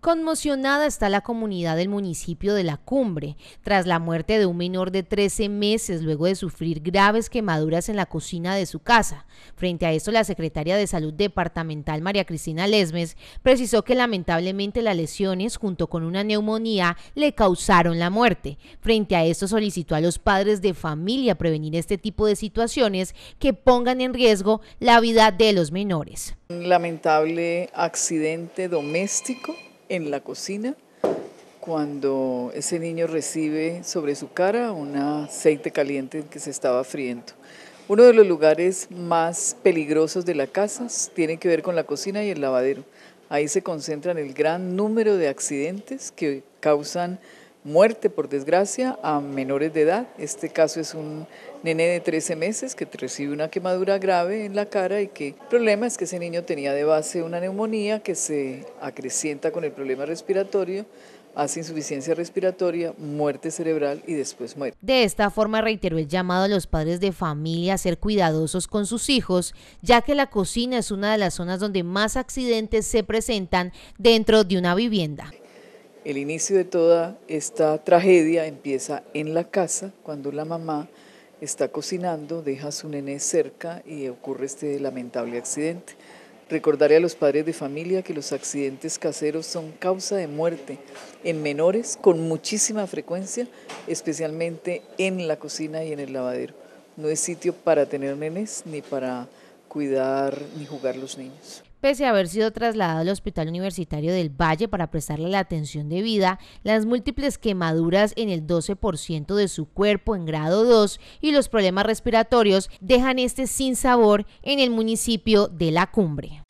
Conmocionada está la comunidad del municipio de La Cumbre tras la muerte de un menor de 13 meses luego de sufrir graves quemaduras en la cocina de su casa. Frente a esto, la secretaria de Salud Departamental María Cristina Lesmes precisó que lamentablemente las lesiones junto con una neumonía le causaron la muerte. Frente a esto, solicitó a los padres de familia prevenir este tipo de situaciones que pongan en riesgo la vida de los menores. Un lamentable accidente doméstico en la cocina cuando ese niño recibe sobre su cara un aceite caliente que se estaba friendo. Uno de los lugares más peligrosos de la casa tiene que ver con la cocina y el lavadero. Ahí se concentran el gran número de accidentes que causan muerte, por desgracia, a menores de edad. Este caso es un nene de 13 meses que recibe una quemadura grave en la cara y que el problema es que ese niño tenía de base una neumonía que se acrecienta con el problema respiratorio hace insuficiencia respiratoria, muerte cerebral y después muere. De esta forma reiteró el llamado a los padres de familia a ser cuidadosos con sus hijos, ya que la cocina es una de las zonas donde más accidentes se presentan dentro de una vivienda. El inicio de toda esta tragedia empieza en la casa, cuando la mamá está cocinando, deja a su nené cerca y ocurre este lamentable accidente. Recordaré a los padres de familia que los accidentes caseros son causa de muerte en menores con muchísima frecuencia, especialmente en la cocina y en el lavadero. No es sitio para tener nenés ni para cuidar ni jugar los niños. Pese a haber sido trasladado al Hospital Universitario del Valle para prestarle la atención de vida, las múltiples quemaduras en el 12% de su cuerpo en grado 2 y los problemas respiratorios dejan este sin sabor en el municipio de La Cumbre.